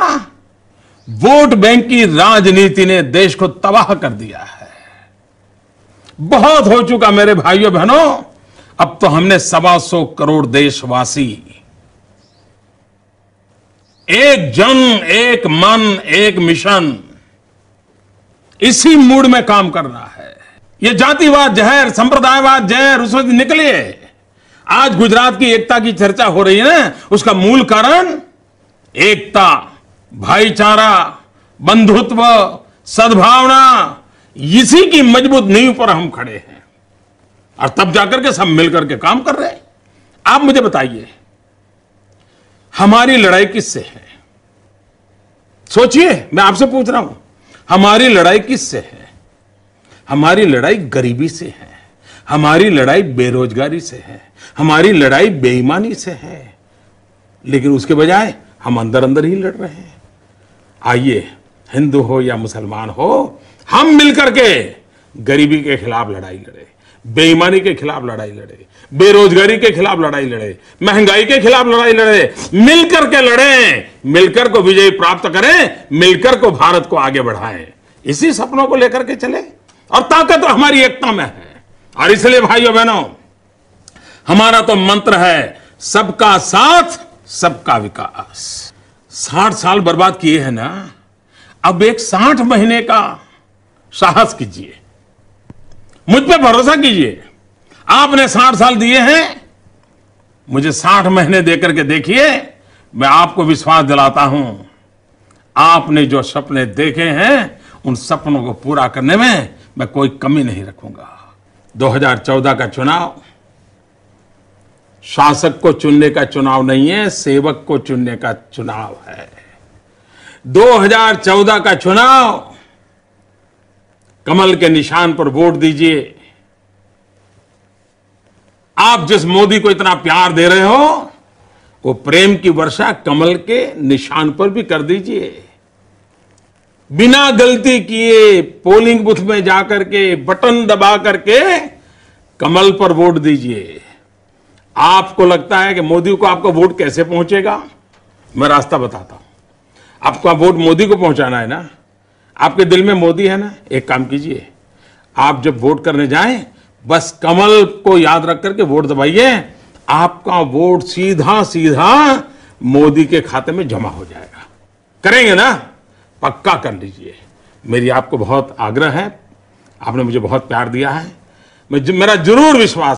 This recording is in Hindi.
माना वोट बैंक की राजनीति ने देश को तबाह कर दिया है बहुत हो चुका मेरे भाइयों बहनों अब तो हमने सवा सौ करोड़ देशवासी एक जन एक मन एक मिशन इसी मूड में काम कर रहा है ये जातिवाद जहर संप्रदायवाद जहर उसमें निकलिए आज गुजरात की एकता की चर्चा हो रही है ना उसका मूल कारण एकता भाईचारा बंधुत्व सद्भावना इसी की मजबूत नींव पर हम खड़े हैं और तब जाकर के सब मिलकर के काम कर रहे हैं आप मुझे बताइए हमारी लड़ाई किससे है सोचिए मैं आपसे पूछ रहा हूं हमारी लड़ाई किससे है हमारी लड़ाई गरीबी से है हमारी लड़ाई बेरोजगारी से है हमारी लड़ाई बेईमानी से है लेकिन उसके बजाय हम अंदर अंदर ही लड़ रहे हैं आइए हिंदू हो या मुसलमान हो हम मिलकर के गरीबी के खिलाफ लड़ाई लड़े बेईमानी के खिलाफ लड़ाई लड़े बेरोजगारी के खिलाफ लड़ाई लड़े महंगाई के खिलाफ लड़ाई लड़े मिलकर के लड़े मिलकर को विजय प्राप्त करें मिलकर को भारत को आगे बढ़ाएं इसी सपनों को लेकर के चले और ताकत हमारी एकता में है और इसलिए भाइयों बहनों हमारा तो मंत्र है सबका साथ सबका विकास साठ साल बर्बाद किए हैं ना अब एक साठ महीने का साहस कीजिए मुझ पर भरोसा कीजिए आपने साठ साल दिए हैं मुझे साठ महीने देकर के देखिए मैं आपको विश्वास दिलाता हूं आपने जो सपने देखे हैं उन सपनों को पूरा करने में मैं कोई कमी नहीं रखूंगा 2014 का चुनाव शासक को चुनने का चुनाव नहीं है सेवक को चुनने का चुनाव है 2014 का चुनाव कमल के निशान पर वोट दीजिए आप जिस मोदी को इतना प्यार दे रहे हो वो प्रेम की वर्षा कमल के निशान पर भी कर दीजिए बिना गलती किए पोलिंग बूथ में जाकर के बटन दबा करके कमल पर वोट दीजिए आपको लगता है कि मोदी को आपका वोट कैसे पहुंचेगा मैं रास्ता बताता हूं आपका वोट मोदी को पहुंचाना है ना आपके दिल में मोदी है ना एक काम कीजिए आप जब वोट करने जाएं बस कमल को याद रख करके वोट दबाइए आपका वोट सीधा सीधा मोदी के खाते में जमा हो जाएगा करेंगे ना पक्का कर लीजिए मेरी आपको बहुत आग्रह है आपने मुझे बहुत प्यार दिया है मैं मेरा जरूर विश्वास